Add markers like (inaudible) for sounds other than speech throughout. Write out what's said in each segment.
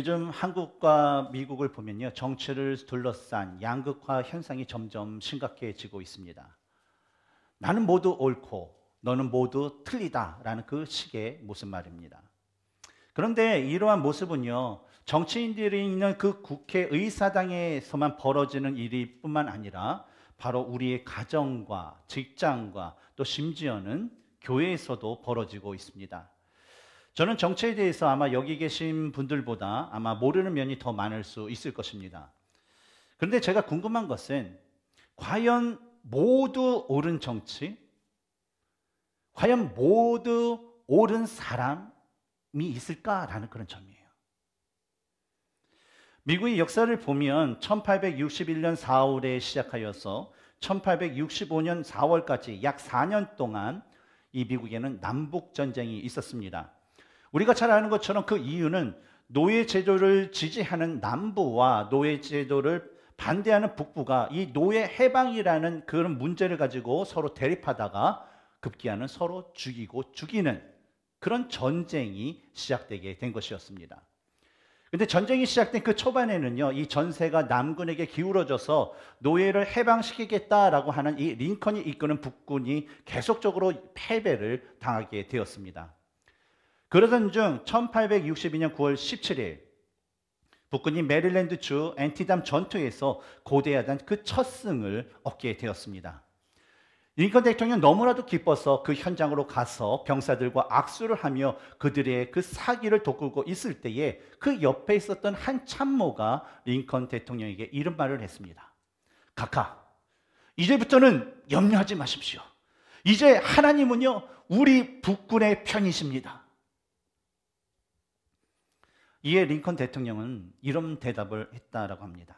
요즘 한국과 미국을 보면요. 정치를 둘러싼 양극화 현상이 점점 심각해지고 있습니다. 나는 모두 옳고 너는 모두 틀리다라는 그 식의 모습 말입니다. 그런데 이러한 모습은요. 정치인들이 있는 그 국회의사당에서만 벌어지는 일이뿐만 아니라 바로 우리의 가정과 직장과 또 심지어는 교회에서도 벌어지고 있습니다. 저는 정치에 대해서 아마 여기 계신 분들보다 아마 모르는 면이 더 많을 수 있을 것입니다. 그런데 제가 궁금한 것은 과연 모두 옳은 정치? 과연 모두 옳은 사람이 있을까라는 그런 점이에요. 미국의 역사를 보면 1861년 4월에 시작하여서 1865년 4월까지 약 4년 동안 이 미국에는 남북 전쟁이 있었습니다. 우리가 잘 아는 것처럼 그 이유는 노예 제도를 지지하는 남부와 노예 제도를 반대하는 북부가 이 노예 해방이라는 그런 문제를 가지고 서로 대립하다가 급기야는 서로 죽이고 죽이는 그런 전쟁이 시작되게 된 것이었습니다. 근데 전쟁이 시작된 그 초반에는요, 이 전세가 남군에게 기울어져서 노예를 해방시키겠다라고 하는 이 링컨이 이끄는 북군이 계속적으로 패배를 당하게 되었습니다. 그러던 중 1862년 9월 17일 북군이 메릴랜드주 앤티담 전투에서 고대하던 그 첫 승을 얻게 되었습니다. 링컨 대통령 너무나도 기뻐서 그 현장으로 가서 병사들과 악수를 하며 그들의 그 사기를 돋구고 있을 때에 그 옆에 있었던 한 참모가 링컨 대통령에게 이런 말을 했습니다. 각하, 이제부터는 염려하지 마십시오. 이제 하나님은요, 우리 북군의 편이십니다. 이에 링컨 대통령은 이런 대답을 했다라고 합니다.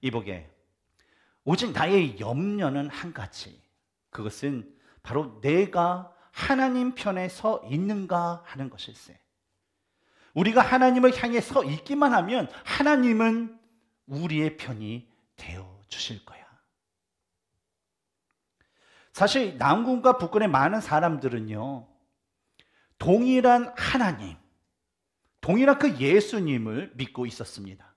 이보게 오직 나의 염려는 한 가지. 그것은 바로 내가 하나님 편에 서 있는가 하는 것일세. 우리가 하나님을 향해 서 있기만 하면 하나님은 우리의 편이 되어 주실 거야. 사실 남군과 북군의 많은 사람들은요. 동일한 하나님, 동일한 그 예수님을 믿고 있었습니다.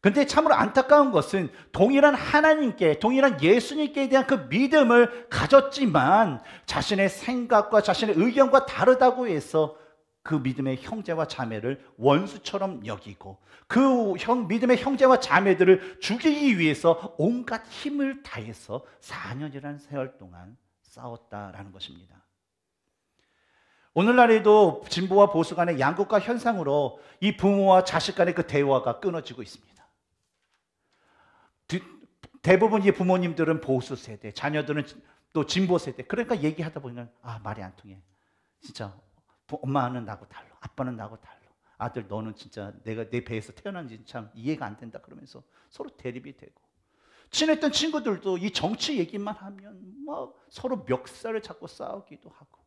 근데 참으로 안타까운 것은 동일한 하나님께, 동일한 예수님께 대한 그 믿음을 가졌지만 자신의 생각과 자신의 의견과 다르다고 해서 그 믿음의 형제와 자매를 원수처럼 여기고 그 형, 믿음의 형제와 자매들을 죽이기 위해서 온갖 힘을 다해서 4년이라는 세월 동안 싸웠다라는 것입니다. 오늘날에도 진보와 보수 간의 양극화 현상으로 이 부모와 자식 간의 그 대화가 끊어지고 있습니다. 대부분 이 부모님들은 보수 세대, 자녀들은 또 진보 세대. 그러니까 얘기하다 보니아 말이 안 통해. 진짜 엄마는 나고 달라, 아빠는 나고 달라. 아들 너는 진짜 내가 내 배에서 태어난지 참 이해가 안 된다 그러면서 서로 대립이 되고 친했던 친구들도 이 정치 얘기만 하면 막 서로 멱살을 잡고 싸우기도 하고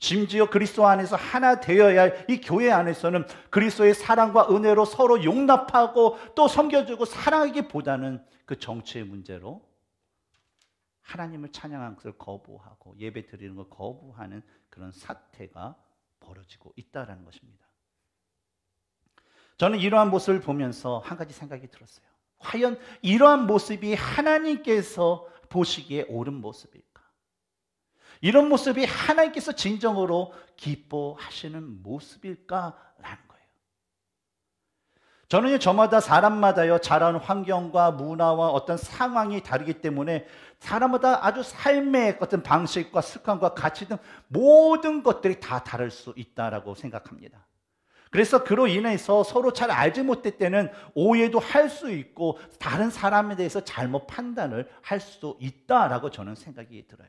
심지어 그리스도 안에서 하나 되어야 할 이 교회 안에서는 그리스도의 사랑과 은혜로 서로 용납하고 또 섬겨주고 사랑하기보다는 그 정치의 문제로 하나님을 찬양한 것을 거부하고 예배 드리는 걸 거부하는 그런 사태가 벌어지고 있다라는 것입니다. 저는 이러한 모습을 보면서 한 가지 생각이 들었어요. 과연 이러한 모습이 하나님께서 보시기에 옳은 모습일까? 이런 모습이 하나님께서 진정으로 기뻐하시는 모습일까라는 거예요. 저는 저마다 사람마다요, 자란 환경과 문화와 어떤 상황이 다르기 때문에 사람마다 아주 삶의 어떤 방식과 습관과 가치 등 모든 것들이 다 다를 수 있다라고 생각합니다. 그래서 그로 인해서 서로 잘 알지 못할 때는 오해도 할 수 있고 다른 사람에 대해서 잘못 판단을 할 수도 있다라고 저는 생각이 들어요.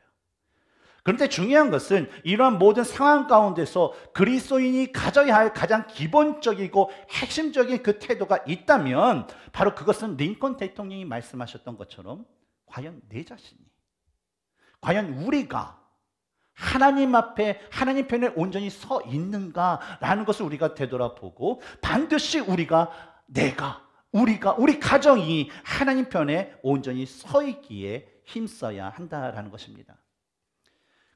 그런데 중요한 것은 이러한 모든 상황 가운데서 그리스도인이 가져야 할 가장 기본적이고 핵심적인 그 태도가 있다면 바로 그것은 링컨 대통령이 말씀하셨던 것처럼 과연 내 자신이 과연 우리가 하나님 앞에 하나님 편에 온전히 서 있는가라는 것을 우리가 되돌아보고 반드시 우리가 내가 우리가 우리 가정이 하나님 편에 온전히 서 있기에 힘써야 한다라는 것입니다.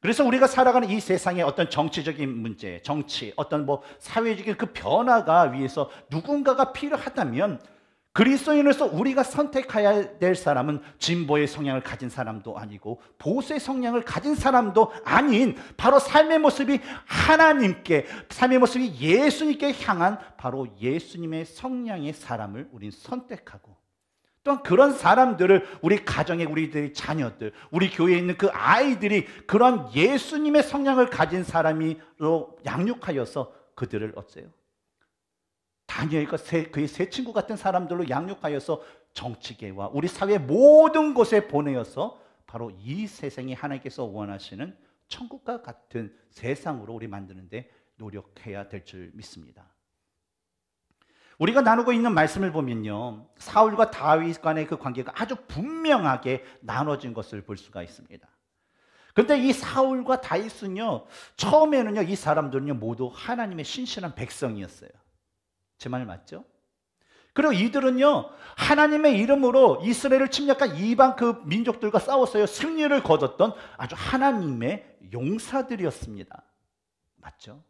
그래서 우리가 살아가는 이 세상의 어떤 정치적인 문제, 정치, 어떤 뭐 사회적인 그 변화가 위해서 누군가가 필요하다면 그리스도인으로서 우리가 선택해야 될 사람은 진보의 성향을 가진 사람도 아니고 보수의 성향을 가진 사람도 아닌 바로 삶의 모습이 하나님께 삶의 모습이 예수님께 향한 바로 예수님의 성향의 사람을 우린 선택하고 또한 그런 사람들을 우리 가정의 우리들의 자녀들, 우리 교회에 있는 그 아이들이 그런 예수님의 성향을 가진 사람으로 양육하여서 그들을 어째요? 다니엘과 세, 그의 세 친구 같은 사람들로 양육하여서 정치계와 우리 사회 모든 곳에 보내어서 바로 이 세상이 하나님께서 원하시는 천국과 같은 세상으로 우리 만드는데 노력해야 될 줄 믿습니다. 우리가 나누고 있는 말씀을 보면요. 사울과 다윗 간의 그 관계가 아주 분명하게 나눠진 것을 볼 수가 있습니다. 그데이 사울과 다윗은요. 처음에는요. 이 사람들은요. 모두 하나님의 신실한 백성이었어요. 제 말 맞죠? 그리고 이들은요. 하나님의 이름으로 이스라엘을 침략한 이방 그 민족들과 싸웠어요. 승리를 거뒀던 아주 하나님의 용사들이었습니다. 맞죠?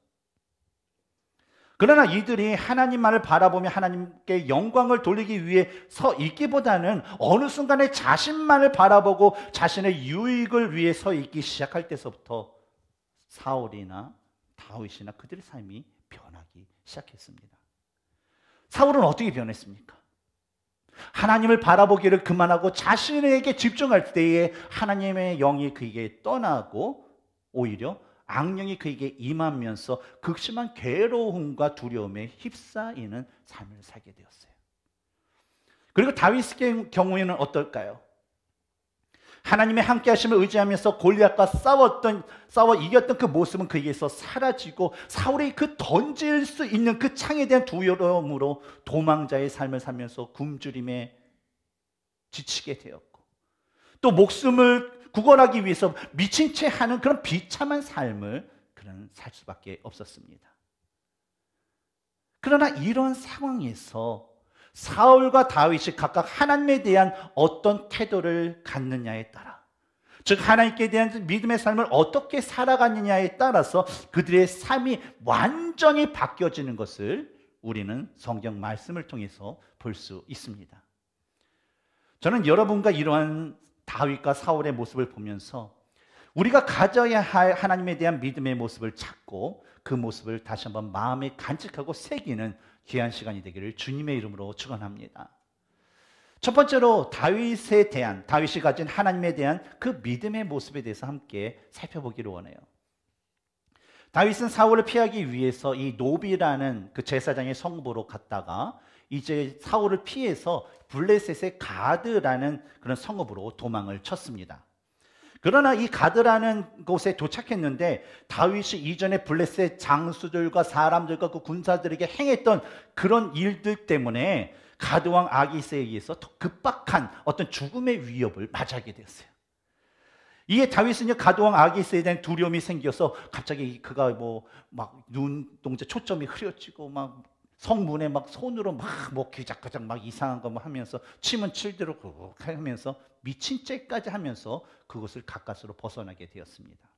그러나 이들이 하나님만을 바라보며 하나님께 영광을 돌리기 위해 서 있기보다는 어느 순간에 자신만을 바라보고 자신의 유익을 위해 서 있기 시작할 때서부터 사울이나 다윗이나 그들의 삶이 변하기 시작했습니다. 사울은 어떻게 변했습니까? 하나님을 바라보기를 그만하고 자신에게 집중할 때에 하나님의 영이 그에게 떠나고 오히려 악령이 그에게 임하면서 극심한 괴로움과 두려움에 휩싸이는 삶을 살게 되었어요. 그리고 다윗의 경우에는 어떨까요? 하나님의 함께 하심을 의지하면서 골리앗과 싸웠던 싸워 이겼던 그 모습은 그에게서 사라지고 사울이 그 던질 수 있는 그 창에 대한 두려움으로 도망자의 삶을 살면서 굶주림에 지치게 되었고 또 목숨을 구걸하기 위해서 미친 채 하는 그런 비참한 삶을 그는 살 수밖에 없었습니다. 그러나 이런 상황에서 사울과 다윗이 각각 하나님에 대한 어떤 태도를 갖느냐에 따라 즉 하나님께 대한 믿음의 삶을 어떻게 살아가느냐에 따라서 그들의 삶이 완전히 바뀌어지는 것을 우리는 성경 말씀을 통해서 볼 수 있습니다. 저는 여러분과 이러한 다윗과 사울의 모습을 보면서 우리가 가져야 할 하나님에 대한 믿음의 모습을 찾고 그 모습을 다시 한번 마음에 간직하고 새기는 귀한 시간이 되기를 주님의 이름으로 축원합니다. 첫 번째로 다윗에 대한 다윗이 가진 하나님에 대한 그 믿음의 모습에 대해서 함께 살펴보기로 원해요. 다윗은 사울을 피하기 위해서 이 노비라는 그 제사장의 성부로 갔다가 이제 사울을 피해서 블레셋의 가드라는 그런 성읍으로 도망을 쳤습니다. 그러나 이 가드라는 곳에 도착했는데 다윗이 이전에 블레셋 장수들과 사람들과 그 군사들에게 행했던 그런 일들 때문에 가드왕 아기스에 의해서 더 급박한 어떤 죽음의 위협을 맞이하게 되었어요. 이에 다윗은 가드왕 아기스에 대한 두려움이 생겨서 갑자기 그가 뭐 막 눈동자 초점이 흐려지고 막 성문에 막 손으로 막먹기자가작막 이상한 거막 뭐 하면서 침은 칠대로 그렇 하면서 미친 째까지 하면서 그것을 가까스로 벗어나게 되었습니다.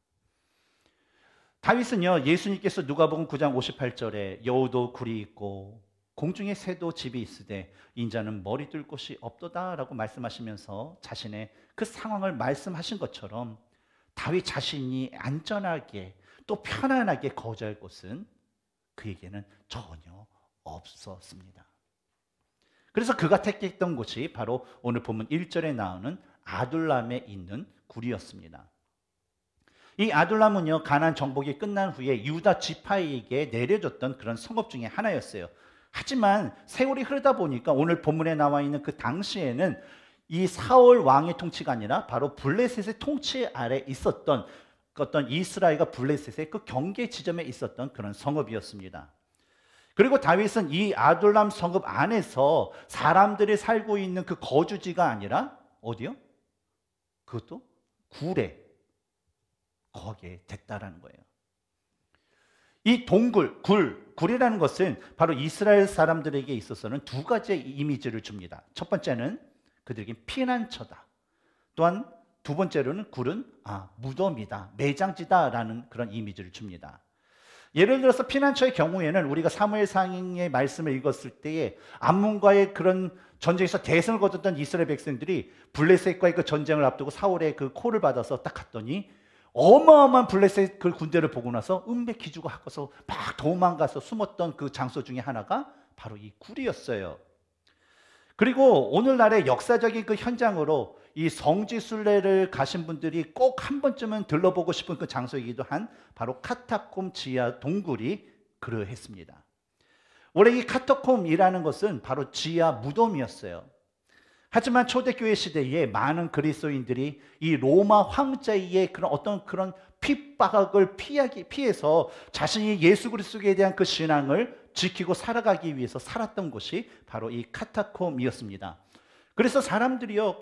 다윗은요 예수님께서 누가복음 9장 58절에 여우도 굴이 있고 공중의 새도 집이 있으되 인자는 머리 뚫 곳이 없도다라고 말씀하시면서 자신의 그 상황을 말씀하신 것처럼 다윗 자신이 안전하게 또 편안하게 거주할 곳은 그에게는 전혀 없었습니다. 그래서 그가 택했던 곳이 바로 오늘 보면 1절에 나오는 아둘람에 있는 굴이었습니다. 이 아둘람은요 가난 정복이 끝난 후에 유다 지파에게 내려졌던 그런 성읍 중에 하나였어요. 하지만 세월이 흐르다 보니까 오늘 본문에 나와 있는 그 당시에는 이사월 왕의 통치가 아니라 바로 블레셋의 통치 아래 있었던 어떤 이스라엘과 블레셋의 그 경계 지점에 있었던 그런 성읍이었습니다. 그리고 다윗은 이 아둘람 성읍 안에서 사람들이 살고 있는 그 거주지가 아니라 어디요? 그것도 구례 거기에 됐다라는 거예요. 이 동굴, 굴, 굴이라는 것은 바로 이스라엘 사람들에게 있어서는 두 가지의 이미지를 줍니다. 첫 번째는 그들에게 피난처다. 또한 두 번째로는 굴은 아, 무덤이다, 매장지다라는 그런 이미지를 줍니다. 예를 들어서 피난처의 경우에는 우리가 사무엘상의 말씀을 읽었을 때에 암문과의 그런 전쟁에서 대승을 거뒀던 이스라엘 백성들이 블레셋과의 그 전쟁을 앞두고 사울의 그 코를 받아서 딱 갔더니 어마어마한 블레셋 그 군대를 보고 나서 은배 기주고 하고서 막 도망가서 숨었던 그 장소 중에 하나가 바로 이 굴이었어요. 그리고 오늘날의 역사적인 그 현장으로 이 성지순례를 가신 분들이 꼭 한 번쯤은 들러보고 싶은 그 장소이기도 한 바로 카타콤 지하 동굴이 그러했습니다. 원래 이 카타콤이라는 것은 바로 지하 무덤이었어요. 하지만 초대교회 시대에 많은 그리스도인들이 이 로마 황제의 그런 어떤 그런 핍박을 피하기 피해서 자신이 예수 그리스도에 대한 그 신앙을 지키고 살아가기 위해서 살았던 곳이 바로 이 카타콤이었습니다. 그래서 사람들이요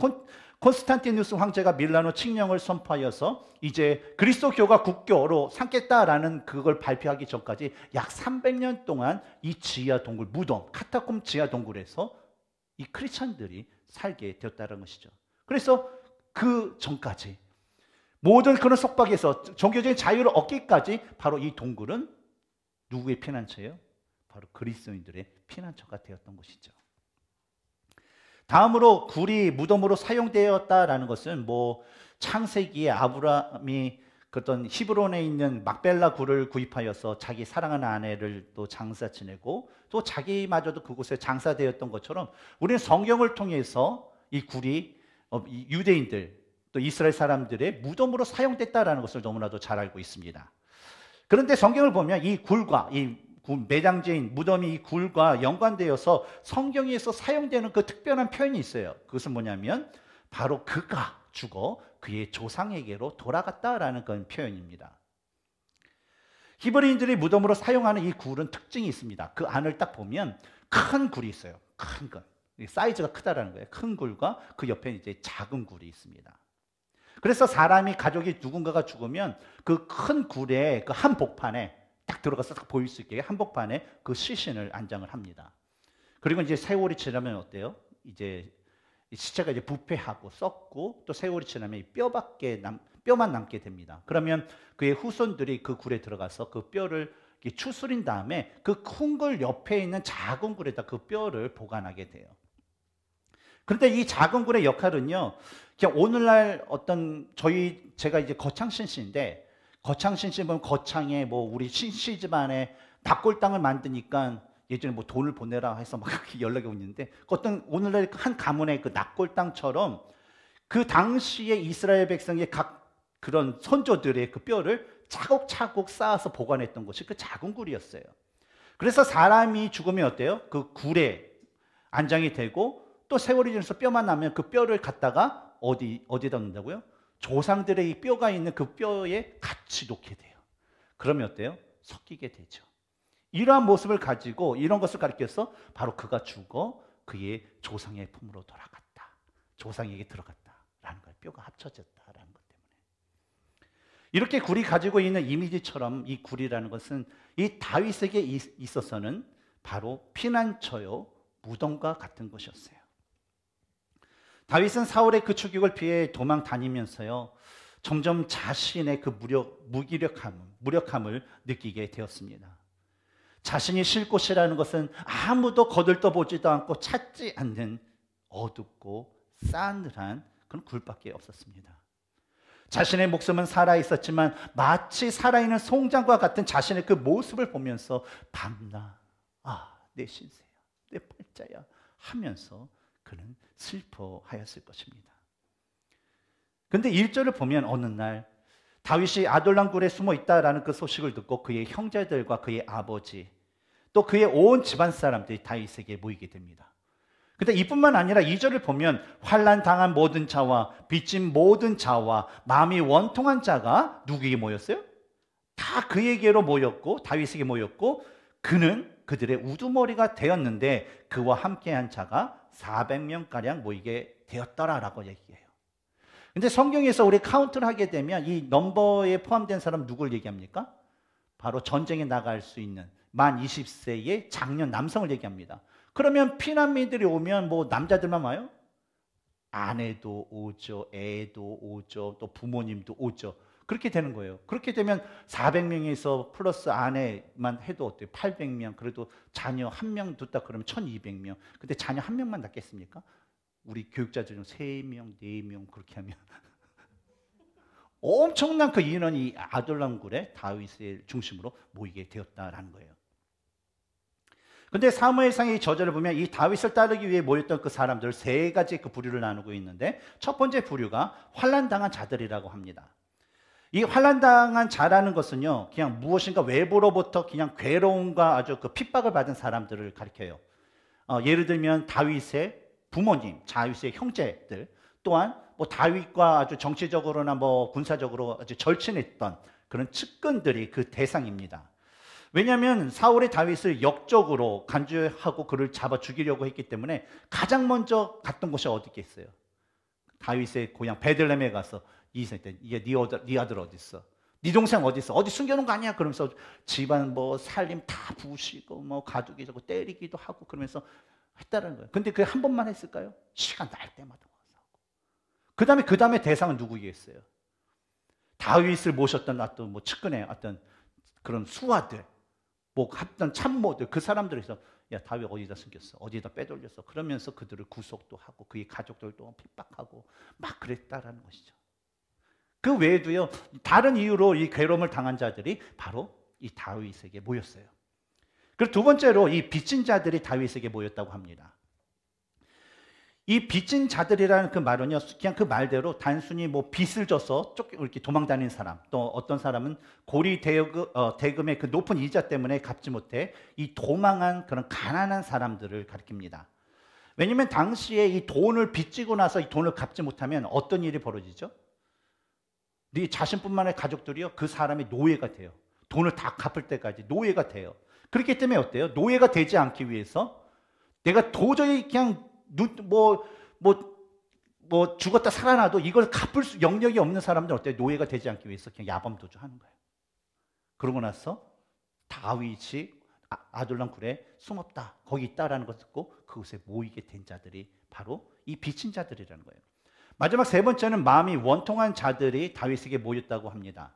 콘스탄티누스 황제가 밀라노 칙령을 선포하여서 이제 그리스도교가 국교로 삼겠다라는 그걸 발표하기 전까지 약 300년 동안 이 지하 동굴 무덤 카타콤 지하 동굴에서 이 크리스천들이 살게 되었다는 것이죠. 그래서 그 전까지 모든 그런 속박에서 종교적인 자유를 얻기까지 바로 이 동굴은 누구의 피난처예요? 바로 그리스도인들의 피난처가 되었던 것이죠. 다음으로 굴이 무덤으로 사용되었다라는 것은 뭐 창세기에 아브라함이 그랬던 히브론에 있는 막벨라 굴을 구입하여서 자기 사랑하는 아내를 또 장사 지내고 또 자기마저도 그곳에 장사되었던 것처럼 우리는 성경을 통해서 이 굴이 어, 유대인들 또 이스라엘 사람들의 무덤으로 사용됐다라는 것을 너무나도 잘 알고 있습니다. 그런데 성경을 보면 이 굴과 이 매장지인 무덤이 이 굴과 연관되어서 성경에서 사용되는 그 특별한 표현이 있어요. 그것은 뭐냐면 바로 그가 죽어 그의 조상에게로 돌아갔다라는 그런 표현입니다. 히브리인들이 무덤으로 사용하는 이 굴은 특징이 있습니다. 그 안을 딱 보면 큰 굴이 있어요. 큰 건. 사이즈가 크다라는 거예요. 큰 굴과 그 옆에 이제 작은 굴이 있습니다. 그래서 사람이 가족이 누군가가 죽으면 그 큰 굴의 그한 복판에 딱 들어가서 딱 보일 수 있게 한복판에 그 시신을 안장을 합니다. 그리고 이제 세월이 지나면 어때요? 이제 시체가 이제 부패하고 썩고 또 세월이 지나면 뼈밖에 남 뼈만 남게 됩니다. 그러면 그의 후손들이 그 굴에 들어가서 그 뼈를 추스린 다음에 그 큰 굴 옆에 있는 작은 굴에다 그 뼈를 보관하게 돼요. 그런데 이 작은 굴의 역할은요, 그냥 오늘날 어떤 저희 제가 이제 거창신 씨인데 거창 신씨 보면 거창에 뭐 우리 신씨 집안에 닭골당을 만드니까 예전에 뭐 돈을 보내라 해서 막 연락이 오는데 어떤 오늘날 한 가문의 그 납골당처럼 그 당시에 이스라엘 백성의 각 그런 선조들의 그 뼈를 차곡차곡 쌓아서 보관했던 것이 그 작은 굴이었어요. 그래서 사람이 죽으면 어때요? 그 굴에 안장이 되고 또 세월이 지나서 뼈만 나면 그 뼈를 갖다가 어디 어디다놓는다고요 조상들의 뼈가 있는 그 뼈에 같이 놓게 돼요. 그러면 어때요? 섞이게 되죠. 이러한 모습을 가지고 이런 것을 가리켜서 바로 그가 죽어 그의 조상의 품으로 돌아갔다. 조상에게 들어갔다라는 거예요. 뼈가 합쳐졌다라는 것 때문에. 이렇게 굴이 가지고 있는 이미지처럼 이 굴이라는 것은 이 다윗에게 있어서는 바로 피난처요 무덤과 같은 것이었어요. 다윗은 사울의 그 추격을 피해 도망 다니면서요. 점점 자신의 그 무력, 무기력함, 무력함을 느끼게 되었습니다. 자신이 쉴 곳이라는 것은 아무도 거들떠보지도 않고 찾지 않는 어둡고 싸늘한 그런 굴밖에 없었습니다. 자신의 목숨은 살아 있었지만 마치 살아있는 송장과 같은 자신의 그 모습을 보면서 밤나 아내 신세야 내 팔자야 하면서 그는 슬퍼하였을 것입니다. 근데 1절을 보면 어느 날 다윗이 아돌랑굴에 숨어 있다라는 그 소식을 듣고 그의 형제들과 그의 아버지 또 그의 온 집안 사람들이 다윗에게 모이게 됩니다. 근데 이뿐만 아니라 2절을 보면 환란 당한 모든 자와 빚진 모든 자와 마음이 원통한 자가 누구에게 모였어요? 다 그에게로 모였고 다윗에게 모였고 그는 그들의 우두머리가 되었는데 그와 함께한 자가 400명가량 모이게 되었다라라고 얘기해요. 근데 성경에서 우리 카운트를 하게 되면 이 넘버에 포함된 사람 누굴 얘기합니까? 바로 전쟁에 나갈 수 있는 만 20세의 장년 남성을 얘기합니다. 그러면 피난민들이 오면 뭐 남자들만 와요? 아내도 오죠, 애도 오죠, 또 부모님도 오죠. 그렇게 되는 거예요. 그렇게 되면 400명에서 플러스 아내만 해도 어때요? 800명. 그래도 자녀 한 명 뒀다 그러면 1200명. 근데 자녀 한 명만 낳겠습니까? 우리 교육자들 중 3명, 4명 그렇게 하면 (laughs) 엄청난 그 인원이 아둘람굴에 다윗의 중심으로 모이게 되었다라는 거예요. 근데 사무엘상의 저절을 보면 이 다윗을 따르기 위해 모였던 그 사람들 세 가지 그 부류를 나누고 있는데 첫 번째 부류가 환난 당한 자들이라고 합니다. 이 환란당한 자라는 것은요, 그냥 무엇인가 외부로부터 그냥 괴로움과 아주 그 핍박을 받은 사람들을 가리켜요. 어, 예를 들면 다윗의 부모님, 다윗의 형제들, 또한 뭐 다윗과 아주 정치적으로나 뭐 군사적으로 아주 절친했던 그런 측근들이 그 대상입니다. 왜냐하면 사울이 다윗을 역적으로 간주하고 그를 잡아 죽이려고 했기 때문에 가장 먼저 갔던 곳이 어디겠어요? 다윗의 고향 베들렘에 가서 이세때 이게 네, 어들, 네 아들 어디 있어? 네 동생 어디 있어? 어디 숨겨놓은 거 아니야? 그러면서 집안 뭐 살림 다 부시고 뭐 가두기 자고 때리기도 하고 그러면서 했다는 거예요. 근데 그게 한 번만 했을까요? 시간 날 때마다 와서 그 다음에 그 다음에 대상은 누구겠어요? 다윗을 모셨던 어떤 뭐 측근의 어떤 그런 수하들, 뭐 했던 참모들 그 사람들에서 야 다윗 어디다 숨겼어? 어디다 빼돌렸어? 그러면서 그들을 구속도 하고 그의 가족들도 핍박하고 막 그랬다라는 것이죠. 그 외에도요 다른 이유로 이 괴로움을 당한 자들이 바로 이 다윗에게 모였어요. 그리고 두 번째로 이 빚진 자들이 다윗에게 모였다고 합니다. 이 빚진 자들이라는 그 말은요, 그냥 그 말대로 단순히 뭐 빚을 져서 쫓 이렇게 도망 다닌 사람, 또 어떤 사람은 고리 대금, 어, 대금의 그 높은 이자 때문에 갚지 못해 이 도망한 그런 가난한 사람들을 가리킵니다. 왜냐면 당시에 이 돈을 빚지고 나서 이 돈을 갚지 못하면 어떤 일이 벌어지죠? 네 자신뿐만 아니라 가족들이요 그 사람이 노예가 돼요. 돈을 다 갚을 때까지 노예가 돼요. 그렇기 때문에 어때요? 노예가 되지 않기 위해서 내가 도저히 그냥 뭐뭐뭐 뭐, 뭐 죽었다 살아나도 이걸 갚을 수, 영역이 없는 사람들 어때요? 노예가 되지 않기 위해서 그냥 야밤 도주하는 거예요. 그러고 나서 다윗이 아둘람 굴에 숨었다 거기 있다라는 것을 듣고 그곳에 모이게 된 자들이 바로 이 비친 자들이라는 거예요. 마지막 세 번째는 마음이 원통한 자들이 다윗에게 모였다고 합니다.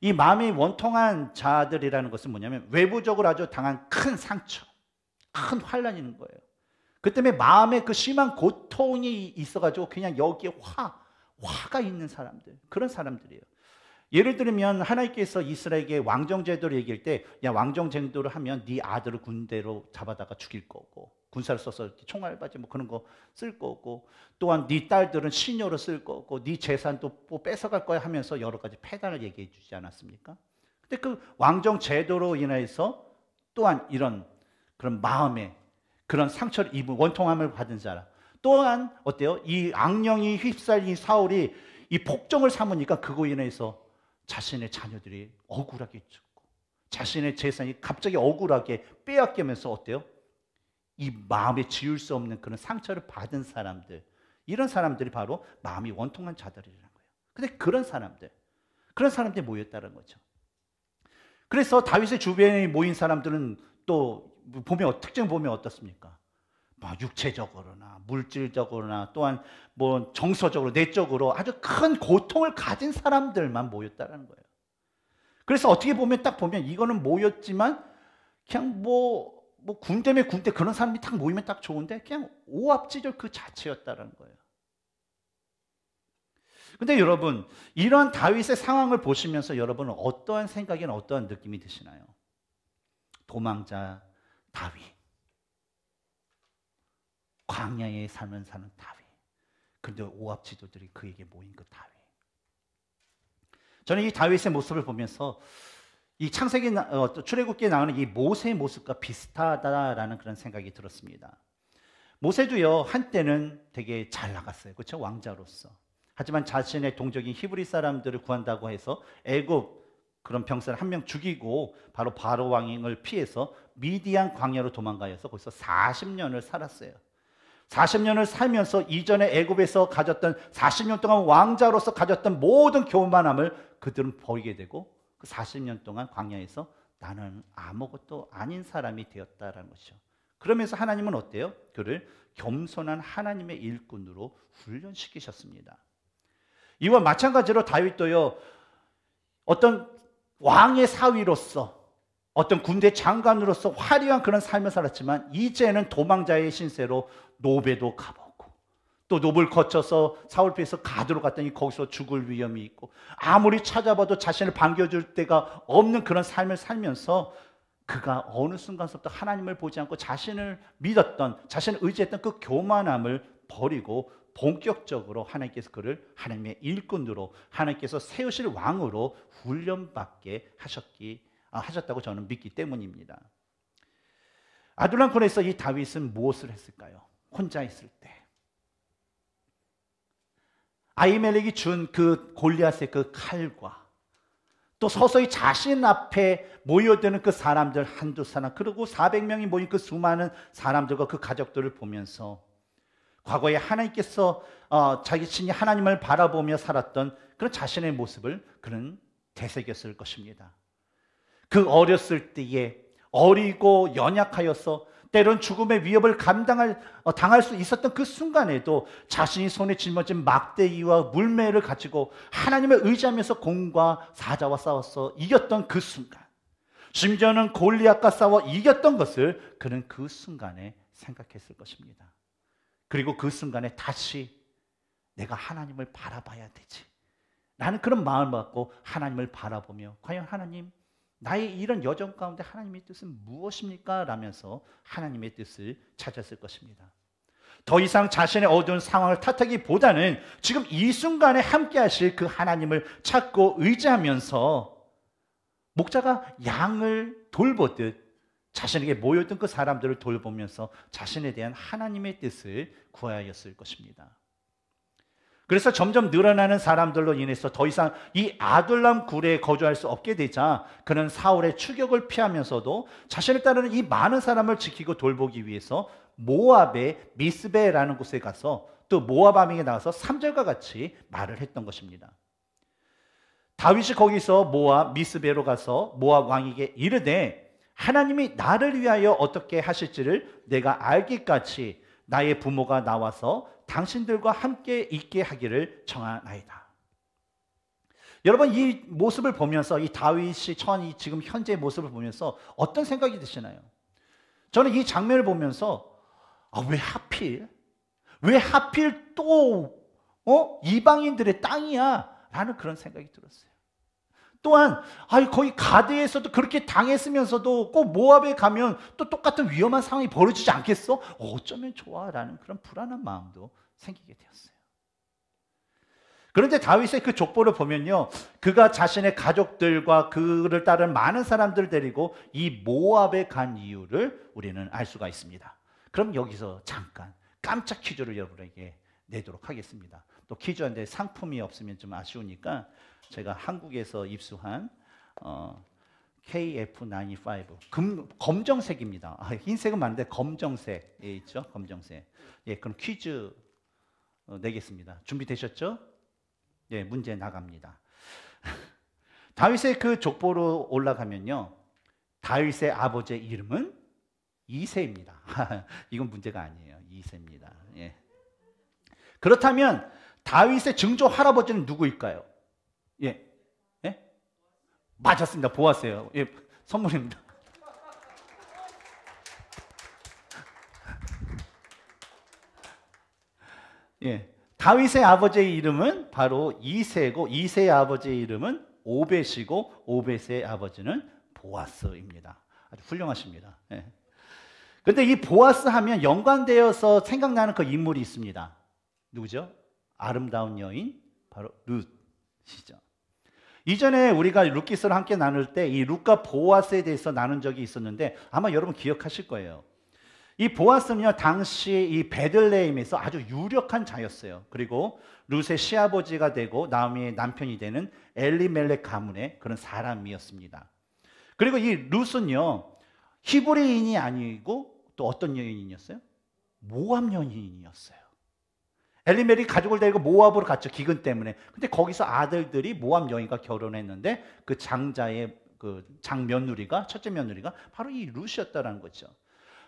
이 마음이 원통한 자들이라는 것은 뭐냐면 외부적으로 아주 당한 큰 상처, 큰 환란인 거예요. 그 때문에 마음에 그 심한 고통이 있어가지고 그냥 여기에 화, 화가 있는 사람들, 그런 사람들이에요. 예를 들면 하나님께서 이스라엘에게 왕정제도를 얘기할 때, 야 왕정제도를 하면 네 아들을 군대로 잡아다가 죽일 거고, 군사를 써서 총알받이 뭐 그런 거 쓸 거고 없 또한 네 딸들은 신녀로 쓸 거고 없네 재산도 뭐 뺏어갈 거야 하면서 여러 가지 폐단을 얘기해 주지 않았습니까? 근데 그 왕정 제도로 인해서 또한 이런 그런 마음에 그런 상처를 입은 원통함을 받은 사람 또한 어때요? 이 악령이 휩쓸린 사울이 이 폭정을 삼으니까 그거 인해서 자신의 자녀들이 억울하게 죽고 자신의 재산이 갑자기 억울하게 빼앗기면서 어때요? 이 마음에 지울 수 없는 그런 상처를 받은 사람들 이런 사람들이 바로 마음이 원통한 자들이라는 거예요. 근데 그런 사람들 그런 사람들이 모였다는 거죠. 그래서 다윗의 주변에 모인 사람들은 또 보면 특징 보면 어떻습니까? 막 육체적으로나 물질적으로나 또한 뭐 정서적으로 내적으로 아주 큰 고통을 가진 사람들만 모였다는 거예요. 그래서 어떻게 보면 딱 보면 이거는 모였지만 그냥 뭐 뭐군대면 군대 그런 사람이 딱 모이면 딱 좋은데 그냥 오합지졸 그 자체였다는 거예요. 근데 여러분 이런 다윗의 상황을 보시면서 여러분은 어떠한 생각이나 어떠한 느낌이 드시나요? 도망자 다윗, 광야에 살면 사는 다윗. 그런데 오합지졸들이 그에게 모인 그 다윗. 저는 이 다윗의 모습을 보면서 이 창세기 어, 출애굽기에 나오는 이 모세의 모습과 비슷하다라는 그런 생각이 들었습니다. 모세도요 한때는 되게 잘 나갔어요, 그렇죠? 왕자로서. 하지만 자신의 동족인 히브리 사람들을 구한다고 해서 애굽 그런 병사를 한 명 죽이고 바로 바로 왕을 피해서 미디안 광야로 도망가서 거기서 40년을 살았어요. 40년을 살면서 이전에 애굽에서 가졌던 40년 동안 왕자로서 가졌던 모든 교만함을 그들은 보이게 되고 그 40년 동안 광야에서 나는 아무것도 아닌 사람이 되었다라는 것이죠. 그러면서 하나님은 어때요? 그를 겸손한 하나님의 일꾼으로 훈련시키셨습니다. 이와 마찬가지로 다윗도요. 어떤 왕의 사위로서 어떤 군대 장관으로서 화려한 그런 삶을 살았지만 이제는 도망자의 신세로 노베도 가보 또 노블 거쳐서 사울피에서 가드로 갔더니 거기서 죽을 위험이 있고 아무리 찾아봐도 자신을 반겨줄 데가 없는 그런 삶을 살면서 그가 어느 순간서부터 하나님을 보지 않고 자신을 믿었던 자신을 의지했던 그 교만함을 버리고 본격적으로 하나님께서 그를 하나님의 일꾼으로 하나님께서 세우실 왕으로 훈련받게 하셨기 아, 하셨다고 저는 믿기 때문입니다. 아둘람콘에서 이 다윗은 무엇을 했을까요? 혼자 있을 때 아이멜렉이 준 그 골리앗의 그 칼과 또 서서히 자신 앞에 모여드는 그 사람들 한두 사람 그리고 400명이 모인 그 수많은 사람들과 그 가족들을 보면서 과거에 하나님께서 어, 자기 친이 하나님을 바라보며 살았던 그런 자신의 모습을 그는 되새겼을 것입니다. 그 어렸을 때에 어리고 연약하여서 때론 죽음의 위협을 감당할 어, 당할 수 있었던 그 순간에도 자신이 손에 짊어진 막대기와 물매를 가지고 하나님을 의지하면서 공과 사자와 싸워서 이겼던 그 순간 심지어는 골리앗과 싸워 이겼던 것을 그는 그 순간에 생각했을 것입니다. 그리고 그 순간에 다시 내가 하나님을 바라봐야 되지. 나는 그런 마음을 갖고 하나님을 바라보며 과연 하나님 나의 이런 여정 가운데 하나님의 뜻은 무엇입니까? 라면서 하나님의 뜻을 찾았을 것입니다. 더 이상 자신의 어두운 상황을 탓하기보다는 지금 이 순간에 함께 하실 그 하나님을 찾고 의지하면서 목자가 양을 돌보듯 자신에게 모여든 그 사람들을 돌보면서 자신에 대한 하나님의 뜻을 구하였을 것입니다. 그래서 점점 늘어나는 사람들로 인해서 더 이상 이 아둘람 굴에 거주할 수 없게 되자 그는 사울의 추격을 피하면서도 자신을 따르는 이 많은 사람을 지키고 돌보기 위해서 모압의 미스베라는 곳에 가서 또 모압 아밍에 나와서 3절과 같이 말을 했던 것입니다. 다윗이 거기서 모압 미스베로 가서 모압 왕에게 이르되 하나님이 나를 위하여 어떻게 하실지를 내가 알기까지 나의 부모가 나와서 당신들과 함께 있게 하기를 청하나이다. 여러분 이 모습을 보면서 이 다윗이 처한 이 지금 현재 모습을 보면서 어떤 생각이 드시나요? 저는 이 장면을 보면서 아, 왜 하필 왜 하필 또 어? 이방인들의 땅이야 라는 그런 생각이 들었어요. 또한 거의 가드에서도 그렇게 당했으면서도 꼭 모압에 가면 또 똑같은 위험한 상황이 벌어지지 않겠어? 어쩌면 좋아라는 그런 불안한 마음도 생기게 되었어요. 그런데 다윗의 그 족보를 보면요. 그가 자신의 가족들과 그를 따른 많은 사람들 데리고 이 모압에 간 이유를 우리는 알 수가 있습니다. 그럼 여기서 잠깐 깜짝 퀴즈를 여러분에게 내도록 하겠습니다. 또 퀴즈한데 상품이 없으면 좀 아쉬우니까 제가 한국에서 입수한 어, KF95 금, 검정색입니다. 아, 흰색은 맞는데 검정색 예, 있죠? 검정색. 예, 그럼 퀴즈 어, 내겠습니다. 준비되셨죠? 예, 문제 나갑니다. (laughs) 다윗의 그 족보로 올라가면요. 다윗의 아버지의 이름은 이세입니다. (laughs) 이건 문제가 아니에요. 이세입니다. 예. 그렇다면 다윗의 증조 할아버지는 누구일까요? 맞았습니다. 보았어요. 예, 선물입니다. 예. 다윗의 아버지의 이름은 바로 이세고 이세의 아버지의 이름은 오벳이고 오벳의 아버지는 보아스입니다. 아주 훌륭하십니다. 예. 근데 이 보아스 하면 연관되어서 생각나는 그 인물이 있습니다. 누구죠? 아름다운 여인 바로 룻이죠. 이전에 우리가 루키스를 함께 나눌 때 이 루카 보아스에 대해서 나눈 적이 있었는데 아마 여러분 기억하실 거예요. 이 보아스는요 당시 이 베들레헴에서 아주 유력한 자였어요. 그리고 루세 시아버지가 되고 나오미의 남편이 되는 엘리멜렉 가문의 그런 사람이었습니다. 그리고 이 루스는요 히브리인이 아니고 또 어떤 여인이었어요? 모함 여인이었어요. 엘리멜이 가족을 데리고 모압으로 갔죠. 기근 때문에. 근데 거기서 아들들이 모압 여인과 결혼했는데 그 장자의 그 장며느리가 첫째 며느리가 바로 이 루시였다라는 거죠.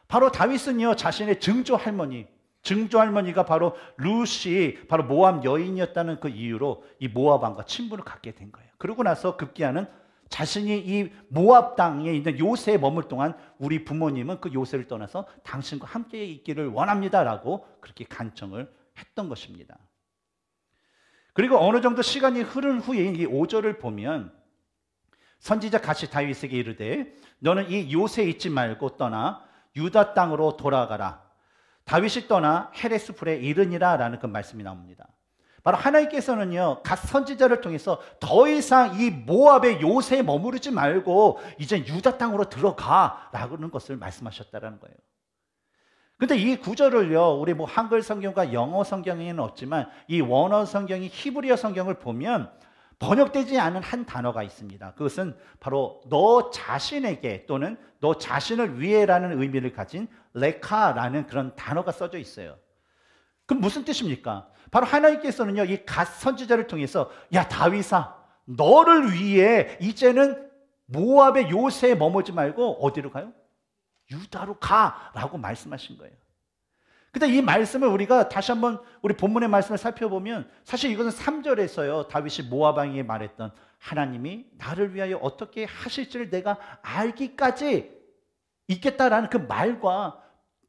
바로 다윗은요 자신의 증조 할머니 증조 할머니가 바로 루시 바로 모압 여인이었다는 그 이유로 이 모압 왕과 친분을 갖게 된 거예요. 그러고 나서 급기야는 자신이 이 모압 땅에 있는 요새에 머물 동안 우리 부모님은 그 요새를 떠나서 당신과 함께 있기를 원합니다라고 그렇게 간청을 했던 것입니다. 그리고 어느 정도 시간이 흐른 후에 이 5절을 보면 선지자 같시 다윗에게 이르되 너는 이 요새 있지 말고 떠나 유다 땅으로 돌아가라. 다윗이 떠나 헤레스풀에 이르니라 라는 그 말씀이 나옵니다. 바로 하나님께서는요, 각 선지자를 통해서 더 이상 이 모압의 요새에 머무르지 말고 이제 유다 땅으로 들어가 라는 것을 말씀하셨다는 거예요. 근데 이 구절을요, 우리 뭐 한글 성경과 영어 성경에는 없지만 이 원어 성경이 히브리어 성경을 보면 번역되지 않은 한 단어가 있습니다. 그것은 바로 너 자신에게 또는 너 자신을 위해라는 의미를 가진 레카라는 그런 단어가 써져 있어요. 그럼 무슨 뜻입니까? 바로 하나님께서는요, 이갓 선지자를 통해서 야 다윗아, 너를 위해 이제는 모압의 요새에 머물지 말고 어디로 가요? 유다로 가라고 말씀하신 거예요. 근데 그러니까 이 말씀을 우리가 다시 한번 우리 본문의 말씀을 살펴보면 사실 이것은 3절에서요. 다윗이 모아방에 말했던 하나님이 나를 위하여 어떻게 하실지를 내가 알기까지 있겠다라는 그 말과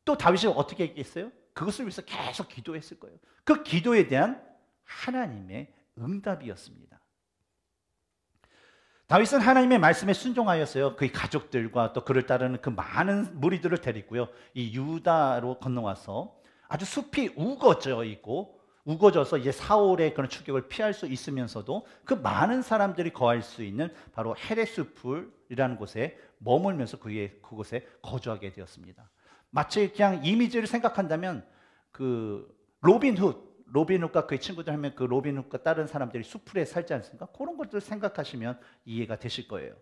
또 다윗이 어떻게 얘기어요 그것을 위해서 계속 기도했을 거예요. 그 기도에 대한 하나님의 응답이었습니다. 다윗은 하나님의 말씀에 순종하였어요. 그의 가족들과 또 그를 따르는 그 많은 무리들을 데리고요. 이 유다로 건너와서 아주 숲이 우거져 있고 우거져서 이제 사울의 그런 추격을 피할 수 있으면서도 그 많은 사람들이 거할 수 있는 바로 헤레스풀이라는 곳에 머물면서 그의 그곳에 거주하게 되었습니다. 마치 그냥 이미지를 생각한다면 그 로빈 훗 로빈 훅과 그의 친구들 하면 그 로빈 훅과 다른 사람들이 수풀에 살지 않습니까? 그런 것들 생각하시면 이해가 되실 거예요.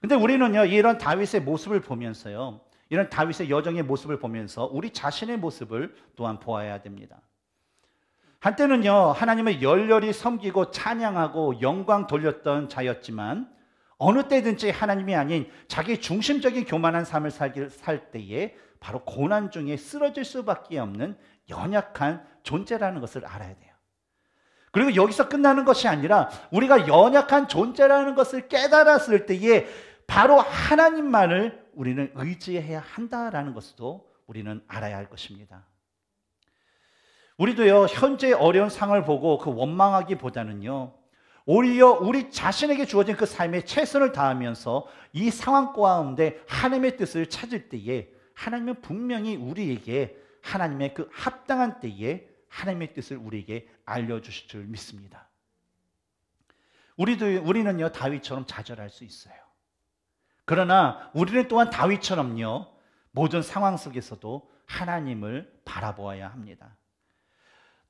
근데 우리는요, 이런 다윗의 모습을 보면서요, 이런 다윗의 여정의 모습을 보면서 우리 자신의 모습을 또한 보아야 됩니다. 한때는요, 하나님을 열렬히 섬기고 찬양하고 영광 돌렸던 자였지만 어느 때든지 하나님이 아닌 자기 중심적인 교만한 삶을 살 때에 바로 고난 중에 쓰러질 수밖에 없는 연약한 존재라는 것을 알아야 돼요. 그리고 여기서 끝나는 것이 아니라 우리가 연약한 존재라는 것을 깨달았을 때에 바로 하나님만을 우리는 의지해야 한다라는 것도 우리는 알아야 할 것입니다. 우리도요, 현재 어려운 상을 보고 그 원망하기보다는요, 오히려 우리 자신에게 주어진 그 삶에 최선을 다하면서 이 상황 가운데 하나님의 뜻을 찾을 때에 하나님은 분명히 우리에게 하나님의 그 합당한 때에 하나님의 뜻을 우리에게 알려주실 줄 믿습니다. 우리도 우리는요 다윗처럼 좌절할 수 있어요. 그러나 우리는 또한 다윗처럼요 모든 상황 속에서도 하나님을 바라보아야 합니다.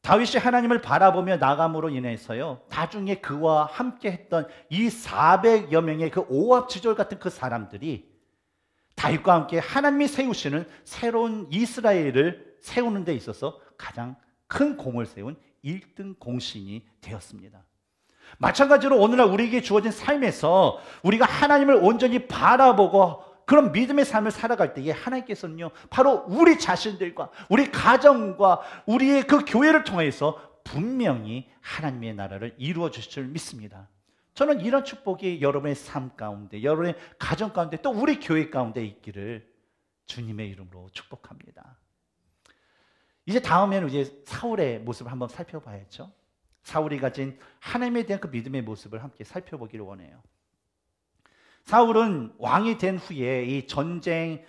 다윗이 하나님을 바라보며 나감으로 인해서요 나중에 그와 함께했던 이 400여 명의 그 오합지졸 같은 그 사람들이 다윗과 함께 하나님이 세우시는 새로운 이스라엘을 세우는 데 있어서 가장 큰 공을 세운 1등 공신이 되었습니다. 마찬가지로 오늘날 우리에게 주어진 삶에서 우리가 하나님을 온전히 바라보고 그런 믿음의 삶을 살아갈 때에 하나님께서는요, 바로 우리 자신들과 우리 가정과 우리의 그 교회를 통해서 분명히 하나님의 나라를 이루어 주실 줄 믿습니다. 저는 이런 축복이 여러분의 삶 가운데, 여러분의 가정 가운데, 또 우리 교회 가운데 있기를 주님의 이름으로 축복합니다. 이제 다음에는 이제 사울의 모습을 한번 살펴봐야죠. 사울이 가진 하나님에 대한 그 믿음의 모습을 함께 살펴보기를 원해요. 사울은 왕이 된 후에 이 전쟁의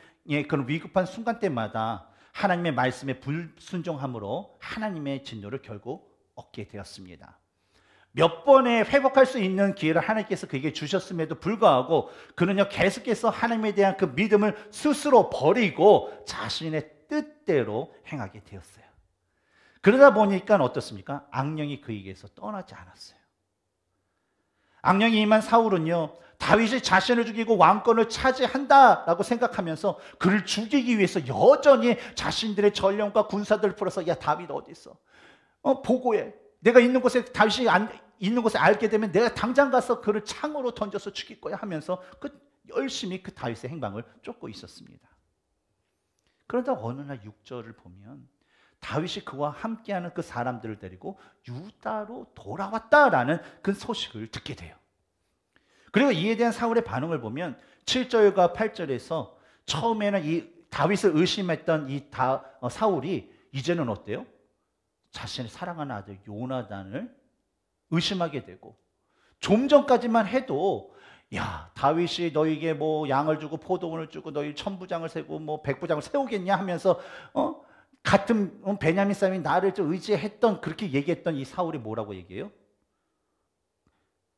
그런 위급한 순간 때마다 하나님의 말씀에 불순종함으로 하나님의 진노를 결국 얻게 되었습니다. 몇 번의 회복할 수 있는 기회를 하나님께서 그에게 주셨음에도 불구하고 그는요 계속해서 하나님에 대한 그 믿음을 스스로 버리고 자신의 뜻대로 행하게 되었어요. 그러다 보니까 어떻습니까? 악령이 그에게서 떠나지 않았어요. 악령이 임한 사울은요, 다윗이 자신을 죽이고 왕권을 차지한다라고 생각하면서 그를 죽이기 위해서 여전히 자신들의 전령과 군사들을 풀어서 야 다윗 어디 있어? 어 보고해. 내가 있는 곳에 다윗이 안, 있는 곳에 알게 되면 내가 당장 가서 그를 창으로 던져서 죽일 거야 하면서 그 열심히 그 다윗의 행방을 쫓고 있었습니다. 그러다 어느 날 6절을 보면 다윗이 그와 함께하는 그 사람들을 데리고 유다로 돌아왔다라는 그 소식을 듣게 돼요. 그리고 이에 대한 사울의 반응을 보면 7절과 8절에서 처음에는 이 다윗을 의심했던 이 다, 어, 사울이 이제는 어때요? 자신의 사랑하는 아들 요나단을 의심하게 되고 좀 전까지만 해도 야 다윗이 너에게 뭐 양을 주고 포도원을 주고 너희 천부장을 세고 뭐 백부장을 세우겠냐 하면서 어 같은 어, 베냐민 사람이 나를 좀 의지했던 그렇게 얘기했던 이 사울이 뭐라고 얘기해요?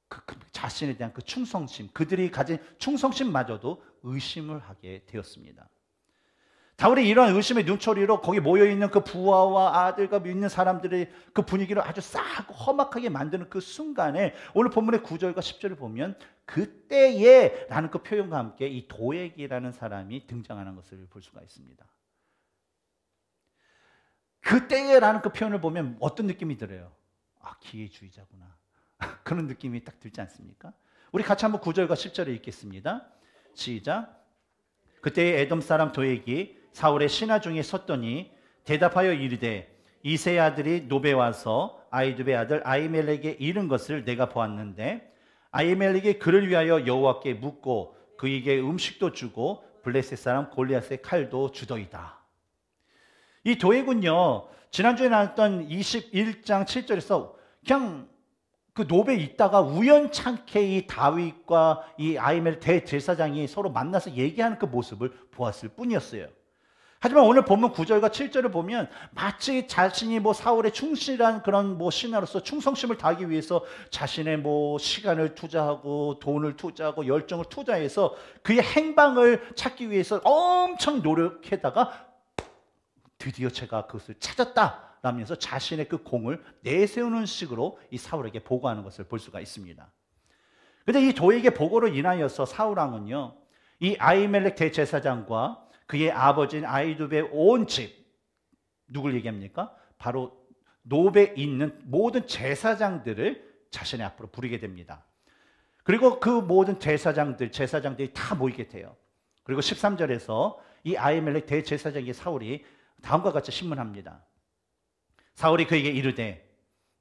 그, 그 자신에 대한 그 충성심 그들이 가진 충성심마저도 의심을 하게 되었습니다. 다윗의 이런 의심의 눈초리로 거기 모여 있는 그 부하와 아들과 믿는 사람들의 그 분위기를 아주 싹 험악하게 만드는 그 순간에 오늘 본문의 9절과 10절을 보면 그때에 라는 그 표현과 함께 이 도액이라는 사람이 등장하는 것을 볼 수가 있습니다. 그때에 라는 그 표현을 보면 어떤 느낌이 들어요? 아, 기회주의자구나. (laughs) 그런 느낌이 딱 들지 않습니까? 우리 같이 한번 9절과 10절을 읽겠습니다. 시작. 그때 에돔 사람 도액이 사울의 신하 중에 섰더니 대답하여 이르되 이세 아들이 노베 와서 아이두베 아들 아이멜렉에 이른 것을 내가 보았는데 아이멜렉이 그를 위하여 여호와께 묻고 그에게 음식도 주고 블레셋 사람 골리앗의 칼도 주더이다. 이 도예군요. 지난주에 나왔던 21장 7절에서 그냥 그 노베 있다가 우연찮게 이 다윗과 이 아이멜 대제사장이 서로 만나서 얘기하는 그 모습을 보았을 뿐이었어요. 하지만 오늘 보면 9절과 7절을 보면 마치 자신이 뭐 사울의 충실한 그런 뭐 신하로서 충성심을 다하기 위해서 자신의 뭐 시간을 투자하고 돈을 투자하고 열정을 투자해서 그의 행방을 찾기 위해서 엄청 노력해다가 드디어 제가 그것을 찾았다. 라면서 자신의 그 공을 내세우는 식으로 이 사울에게 보고하는 것을 볼 수가 있습니다. 근데 이 도에게 보고를 인하여서 사울왕은요, 이 아이멜렉 대제사장과 그의 아버지인 아이두베온 집, 누굴 얘기합니까? 바로 노베 있는 모든 제사장들을 자신의 앞으로 부리게 됩니다. 그리고 그 모든 제사장들, 제사장들이 다 모이게 돼요. 그리고 13절에서 이 아이멜렉 대제사장의 사울이 다음과 같이 신문합니다. 사울이 그에게 이르되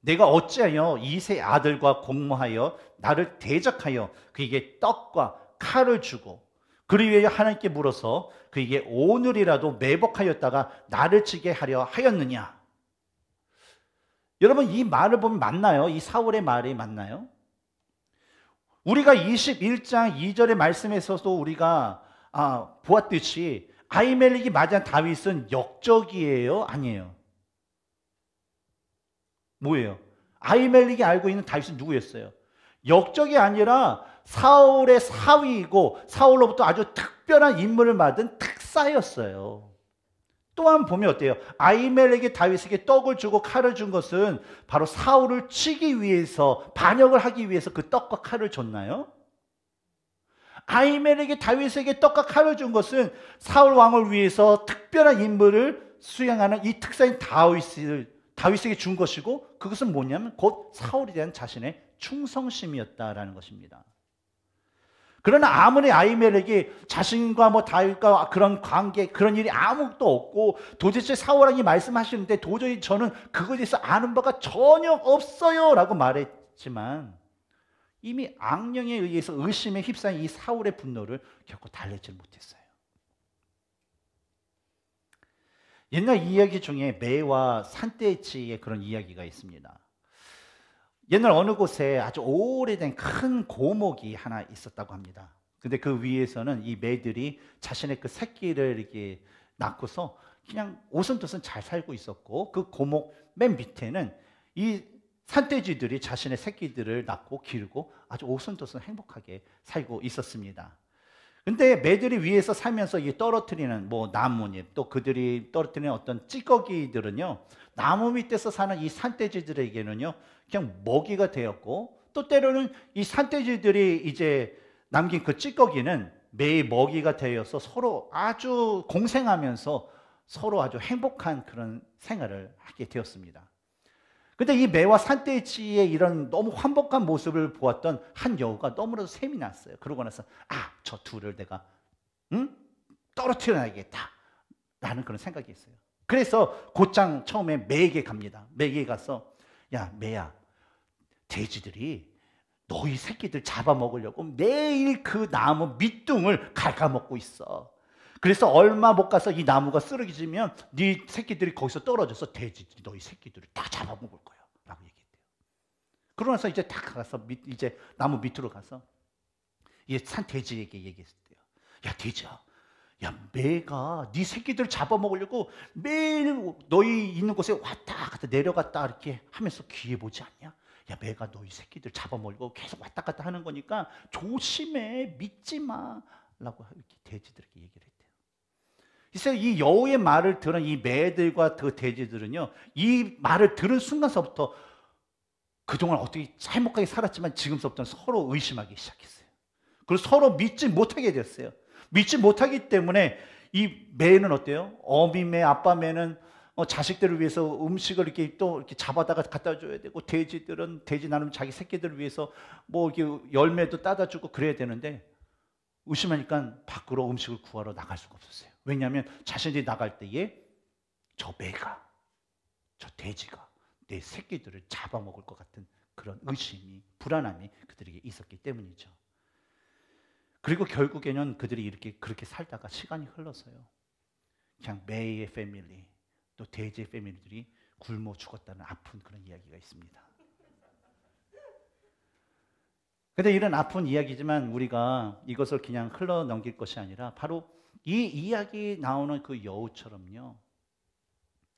내가 어찌하여 이세 아들과 공모하여 나를 대적하여 그에게 떡과 칼을 주고 그리 위하여 하나님께 물어서 그에게 오늘이라도 매복하였다가 나를 치게 하려 하였느냐? 여러분 이 말을 보면 맞나요? 이 사울의 말이 맞나요? 우리가 21장 2절의 말씀에서도 우리가 아, 보았듯이 아이멜릭이 맞은 다윗은 역적이에요? 아니에요? 뭐예요? 아이멜릭이 알고 있는 다윗은 누구였어요? 역적이 아니라 사울의 사위이고 사울로부터 아주 특별한 임무를 맡은 특사였어요. 또한 보면 어때요? 아이멜에게 다윗에게 떡을 주고 칼을 준 것은 바로 사울을 치기 위해서 반역을 하기 위해서 그 떡과 칼을 줬나요? 아이멜에게 다윗에게 떡과 칼을 준 것은 사울 왕을 위해서 특별한 임무를 수행하는 이 특사인 다윗을 다윗에게 준 것이고 그것은 뭐냐면 곧 사울에 대한 자신의 충성심이었다라는 것입니다. 그러나 아무리 아이멜에게 자신과 뭐 다윗과 그런 관계 그런 일이 아무것도 없고 도대체 사울왕이 말씀하시는데 도저히 저는 그것에 대해서 아는 바가 전혀 없어요라고 말했지만 이미 악령에 의해서 의심에 휩싸인 이 사울의 분노를 결코 달래질 못했어요. 옛날 이야기 중에 매와 산떼치의 그런 이야기가 있습니다. 옛날 어느 곳에 아주 오래된 큰 고목이 하나 있었다고 합니다. 근데 그 위에서는 이 매들이 자신의 그 새끼를 이렇게 낳고서 그냥 오손도손 잘 살고 있었고 그 고목 맨 밑에는 이 산돼지들이 자신의 새끼들을 낳고 기르고 아주 오손도손 행복하게 살고 있었습니다. 근데 매들이 위에서 살면서 이 떨어뜨리는 뭐 나뭇잎 또 그들이 떨어뜨리는 어떤 찌꺼기들은요 나무 밑에서 사는 이 산돼지들에게는요 그냥 먹이가 되었고 또 때로는 이 산돼지들이 이제 남긴 그 찌꺼기는 매의 먹이가 되어서 서로 아주 공생하면서 서로 아주 행복한 그런 생활을 하게 되었습니다. 근데 이 매와 산돼지의 이런 너무 환복한 모습을 보았던 한 여우가 너무나도 셈이 났어요. 그러고 나서 아, 저 둘을 내가 응? 떨어뜨려야겠다. 라는 그런 생각이 있어요. 그래서 곧장 처음에 매에게 갑니다. 매에게 가서 야, 매야. 돼지들이 너희 새끼들 잡아먹으려고 매일 그 나무 밑둥을 갉아먹고 있어. 그래서 얼마 못 가서 이 나무가 쓰러지면 네 새끼들이 거기서 떨어져서 돼지들이 너희 새끼들을 다 잡아먹을 거야. 라고 얘기했대요. 그러면서 이제 다 가서 밑, 이제 나무 밑으로 가서 이산 돼지에게 얘기했대요. 야 돼지야. 야 매가 네 새끼들 잡아먹으려고 매일 너희 있는 곳에 왔다 갔다 내려갔다 이렇게 하면서 기회 보지 않냐? 야, 내가 너희 새끼들 잡아먹고 계속 왔다 갔다 하는 거니까 조심해, 믿지 마. 라고 이렇게 돼지들에게 얘기를 글쎄요, 이여우의 말을 들은 이 매들과 그 돼지들은요, 이 말을 들은 순간서부터 그동안 어떻게 잘못하게 살았지만 지금서부터 서로 의심하기 시작했어요. 그리고 서로 믿지 못하게 됐어요. 믿지 못하기 때문에 이 매는 어때요? 어미 매, 아빠 매는 어, 자식들을 위해서 음식을 이렇게 또 이렇게 잡아다가 갖다 줘야 되고 돼지들은 돼지 나눔 자기 새끼들을 위해서 뭐 이렇게 열매도 따다 주고 그래야 되는데 의심하니까 밖으로 음식을 구하러 나갈 수가 없었어요. 왜냐하면 자신이 나갈 때에 저 배가, 저 돼지가 내 새끼들을 잡아먹을 것 같은 그런 의심이, 불안함이 그들에게 있었기 때문이죠. 그리고 결국에는 그들이 이렇게 그렇게 살다가 시간이 흘러서요. 그냥 매의 패밀리, 또 돼지의 패밀리들이 굶어 죽었다는 아픈 그런 이야기가 있습니다. 근데 이런 아픈 이야기지만 우리가 이것을 그냥 흘러 넘길 것이 아니라 바로 이 이야기 나오는 그 여우처럼요.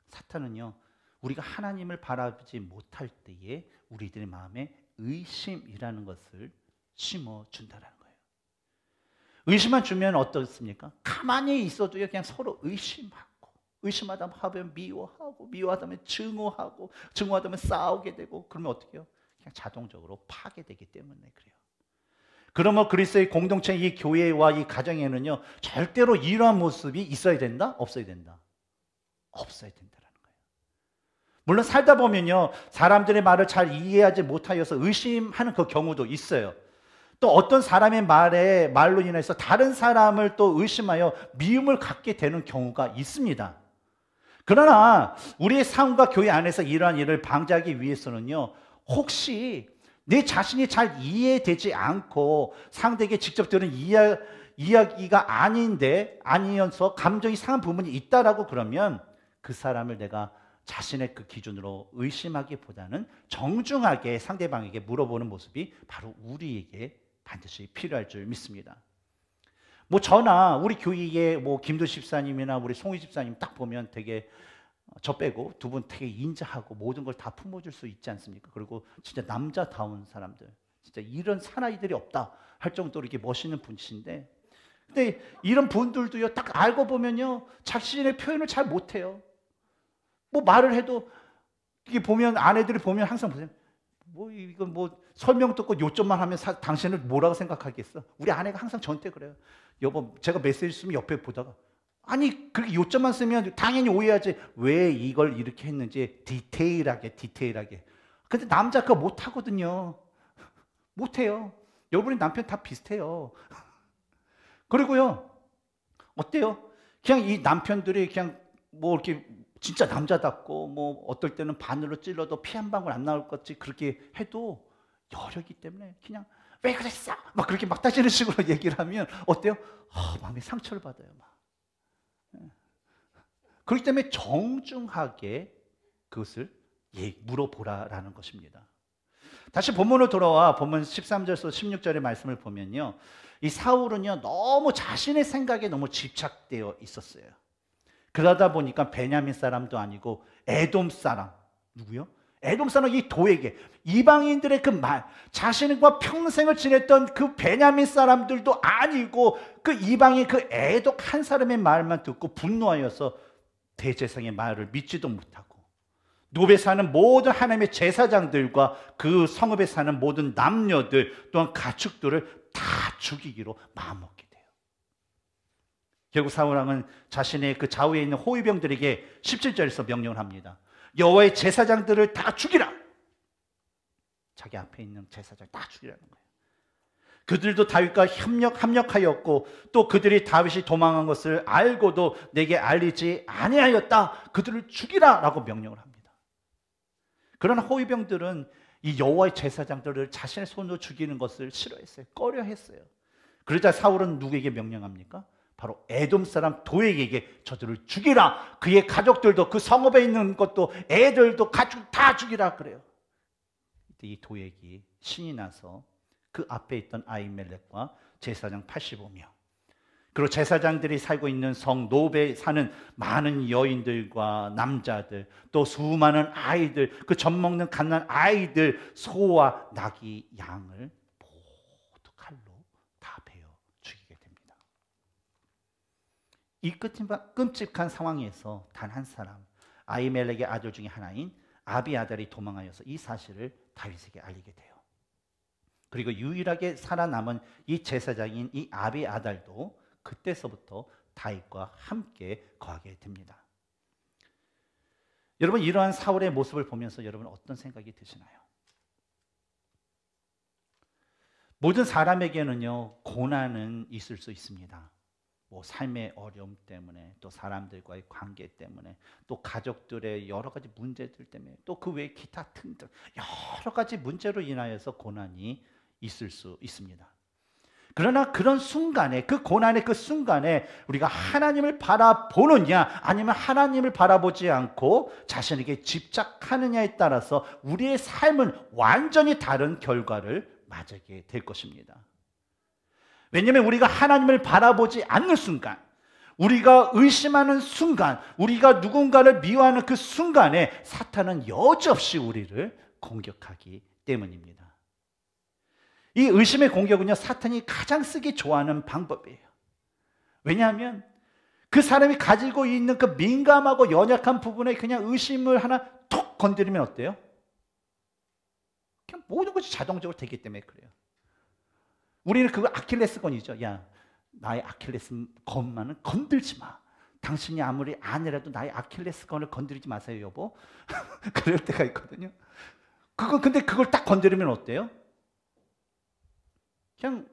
사탄은요. 우리가 하나님을 바라보지 못할 때에 우리들의 마음에 의심이라는 것을 심어 준다라는 거예요. 의심만 주면 어떻습니까? 가만히 있어도 그냥 서로 의심하고 의심하다 하면 미워하고 미워하다면 증오하고 증오하다면 싸우게 되고 그러면 어떻게요? 해 그냥 자동적으로 파괴되기 때문에 그래요. 그러면 그리스의 공동체 이 교회와 이 가정에는요 절대로 이러한 모습이 있어야 된다 없어야 된다 없어야 된다라는 거예요. 물론 살다 보면요 사람들의 말을 잘 이해하지 못하여서 의심하는 그 경우도 있어요. 또 어떤 사람의 말에 말로 인해서 다른 사람을 또 의심하여 미움을 갖게 되는 경우가 있습니다. 그러나 우리의 삶과 교회 안에서 이러한 일을 방지하기 위해서는요 혹시 내 자신이 잘 이해되지 않고 상대에게 직접 들은 이야, 이야기가 아닌데 아니어서 감정이 상한 부분이 있다라고 그러면 그 사람을 내가 자신의 그 기준으로 의심하기보다는 정중하게 상대방에게 물어보는 모습이 바로 우리에게 반드시 필요할 줄 믿습니다. 뭐 저나 우리 교회에 뭐 김도 집사님이나 우리 송희 집사님 딱 보면 되게 저 빼고 두 분 되게 인자하고 모든 걸 다 품어줄 수 있지 않습니까? 그리고 진짜 남자다운 사람들, 진짜 이런 사나이들이 없다 할 정도로 이렇게 멋있는 분이신데, 근데 이런 분들도요, 딱 알고 보면요, 자신의 표현을 잘 못해요. 뭐 말을 해도 이게 보면 아내들이 보면 항상 보세요. 뭐 이건 뭐 설명 듣고 요점만 하면 사, 당신을 뭐라고 생각하겠어? 우리 아내가 항상 전테 그래요. 여보, 제가 메시지 쓰면 옆에 보다가 아니 그렇게 요점만 쓰면 당연히 오해하지 왜 이걸 이렇게 했는지 디테일하게 디테일하게 근데 남자 그거 못하거든요 못해요 여러분의 남편 다 비슷해요 그리고요 어때요? 그냥 이 남편들이 그냥 뭐 이렇게 진짜 남자답고 뭐 어떨 때는 바늘로 찔러도 피 한 방울 안 나올 것지 그렇게 해도 여력이 때문에 그냥 왜 그랬어? 막 그렇게 막 따지는 식으로 (laughs) 얘기를 하면 어때요? 어, 마음에 상처를 받아요. 막. 그렇기 때문에 정중하게 그것을 예, 물어보라라는 것입니다. 다시 본문으로 돌아와 본문 13절에서 16절의 말씀을 보면요. 이 사울은요, 너무 자신의 생각에 너무 집착되어 있었어요. 그러다 보니까 베냐민 사람도 아니고 에돔 사람, 누구요? 에돔 사람 이 도에게 이방인들의 그 말, 자신과 평생을 지냈던 그 베냐민 사람들도 아니고 그 이방인 그 에독 한 사람의 말만 듣고 분노하여서 대제상의 말을 믿지도 못하고 노베 사는 모든 하나님의 제사장들과 그 성읍에 사는 모든 남녀들 또한 가축들을 다 죽이기로 마음먹게 돼요. 결국 사울왕은 자신의 그 좌우에 있는 호위병들에게 17절에서 명령을 합니다. 여호와의 제사장들을 다 죽이라. 자기 앞에 있는 제사장 다 죽이라는 거예요. 그들도 다윗과 협력 합력하였고 또 그들이 다윗이 도망한 것을 알고도 내게 알리지 아니하였다. 그들을 죽이라라고 명령을 합니다. 그러나 호위병들은 이 여호와의 제사장들을 자신의 손으로 죽이는 것을 싫어했어요. 꺼려했어요. 그러자 사울은 누구에게 명령합니까? 바로 에돔 사람 도에게 저들을 죽이라. 그의 가족들도 그 성읍에 있는 것도 애들도 가족 다 죽이라 그래요. 이 도액이 신이 나서 그 앞에 있던 아이멜렉과 제사장 85명 그리고 제사장들이 살고 있는 성 노베에 사는 많은 여인들과 남자들 또 수많은 아이들 그 젖 먹는 갓난 아이들 소와 낙이 양을 모두 칼로 다 베어 죽이게 됩니다. 이 끔찍한 상황에서 단 한 사람 아이멜렉의 아들 중의 하나인 아비아달이 도망하여서 이 사실을 다윗에게 알리게 돼요. 그리고 유일하게 살아남은 이 제사장인 이 아비아달도 그때서부터 다윗과 함께 거하게 됩니다. 여러분 이러한 사울의 모습을 보면서 여러분 어떤 생각이 드시나요? 모든 사람에게는요 고난은 있을 수 있습니다. 뭐 삶의 어려움 때문에 또 사람들과의 관계 때문에 또 가족들의 여러 가지 문제들 때문에 또 그 외에 기타 등등 여러 가지 문제로 인하여서 고난이 있을 수 있습니다. 그러나 그런 순간에 그 고난의 그 순간에 우리가 하나님을 바라보느냐 아니면 하나님을 바라보지 않고 자신에게 집착하느냐에 따라서 우리의 삶은 완전히 다른 결과를 맞이게될 것입니다. 왜냐하면 우리가 하나님을 바라보지 않는 순간 우리가 의심하는 순간 우리가 누군가를 미워하는 그 순간에 사탄은 여지없이 우리를 공격하기 때문입니다. 이 의심의 공격은요, 사탄이 가장 쓰기 좋아하는 방법이에요. 왜냐하면 그 사람이 가지고 있는 그 민감하고 연약한 부분에 그냥 의심을 하나 톡 건드리면 어때요? 그냥 모든 것이 자동적으로 되기 때문에 그래요. 우리는 그 아킬레스건이죠. 야, 나의 아킬레스건만은 건들지 마. 당신이 아무리 아니라도 나의 아킬레스건을 건드리지 마세요, 여보. (laughs) 그럴 때가 있거든요. 그거 근데 그걸 딱 건드리면 어때요? 그냥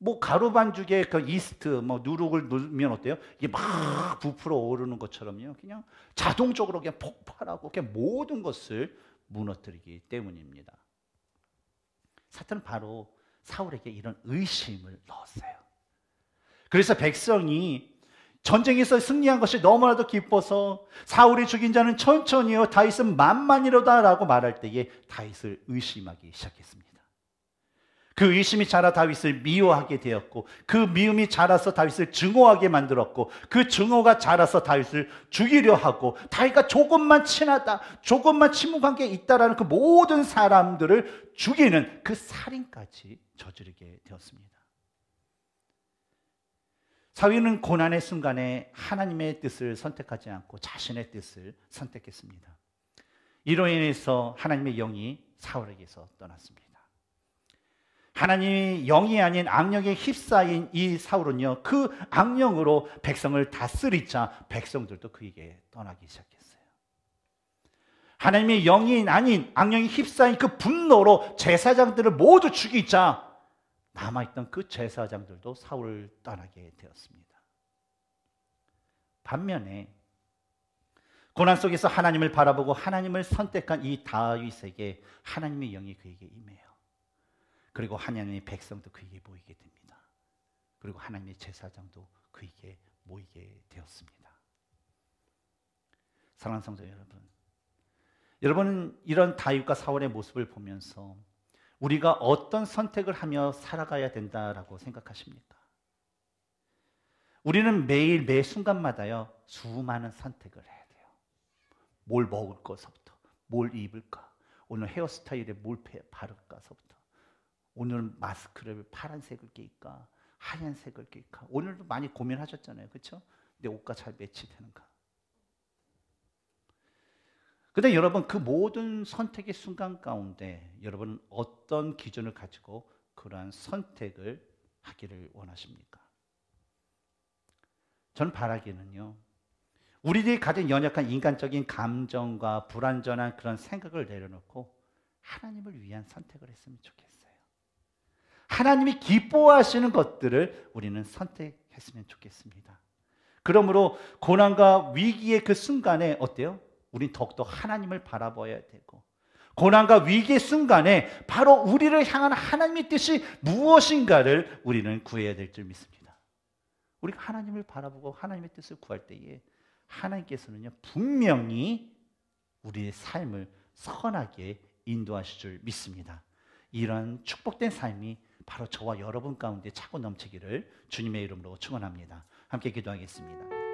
뭐 가루 반죽에 그 이스트 뭐 누룩을 넣으면 어때요? 이게 막 부풀어 오르는 것처럼요. 그냥 자동적으로 그냥 폭발하고 그냥 모든 것을 무너뜨리기 때문입니다. 사탄은 바로 사울에게 이런 의심을 넣었어요. 그래서 백성이 전쟁에서 승리한 것이 너무나도 기뻐서 사울이 죽인 자는 천천히요 다윗은 만만이로다라고 말할 때에 다윗을 의심하기 시작했습니다. 그 의심이 자라 다윗을 미워하게 되었고 그 미움이 자라서 다윗을 증오하게 만들었고 그 증오가 자라서 다윗을 죽이려 하고 다윗과 조금만 친하다 조금만 친분 관계 있다라는 그 모든 사람들을 죽이는 그 살인까지 저지르게 되었습니다. 사위는 고난의 순간에 하나님의 뜻을 선택하지 않고 자신의 뜻을 선택했습니다. 이로 인해서 하나님의 영이 사울에게서 떠났습니다. 하나님이 영이 아닌 악령에 휩싸인 이 사울은요, 그 악령으로 백성을 다스리자 백성들도 그에게 떠나기 시작했어요. 하나님의 영이 아닌 악령이 휩싸인 그 분노로 제사장들을 모두 죽이자 남아있던 그 제사장들도 사울을 떠나게 되었습니다. 반면에 고난 속에서 하나님을 바라보고 하나님을 선택한 이 다윗에게 하나님의 영이 그에게 임해요. 그리고 하나님의 백성도 그에게 모이게 됩니다. 그리고 하나님의 제사장도 그에게 모이게 되었습니다. 사랑하는 성도 여러분, 여러분은 이런 다윗과 사울의 모습을 보면서 우리가 어떤 선택을 하며 살아가야 된다라고 생각하십니까? 우리는 매일 매 순간마다요 수많은 선택을 해야 돼요. 뭘 먹을 것서부터, 뭘 입을까, 오늘 헤어스타일에 뭘 바를까서부터. 오늘 은 마스크를 파란색을 끼 낄까 하얀색을 끼 낄까 오늘도 많이 고민하셨잖아요 그렇죠? 내 옷과 잘 매치되는가 근데 여러분 그 모든 선택의 순간 가운데 여러분은 어떤 기준을 가지고 그러한 선택을 하기를 원하십니까? 저는 바라기는요. 우리들이 가진 연약한 인간적인 감정과 불완전한 그런 생각을 내려놓고 하나님을 위한 선택을 했으면 좋겠어요. 하나님이 기뻐하시는 것들을 우리는 선택했으면 좋겠습니다. 그러므로 고난과 위기의 그 순간에 어때요? 우린 더욱더 하나님을 바라봐야 되고 고난과 위기의 순간에 바로 우리를 향한 하나님의 뜻이 무엇인가를 우리는 구해야 될 줄 믿습니다. 우리가 하나님을 바라보고 하나님의 뜻을 구할 때에 하나님께서는요 분명히 우리의 삶을 선하게 인도하실 줄 믿습니다. 이러 축복된 삶이 바로 저와 여러분 가운데 차고 넘치기를 주님의 이름으로 축원합니다. 함께 기도하겠습니다.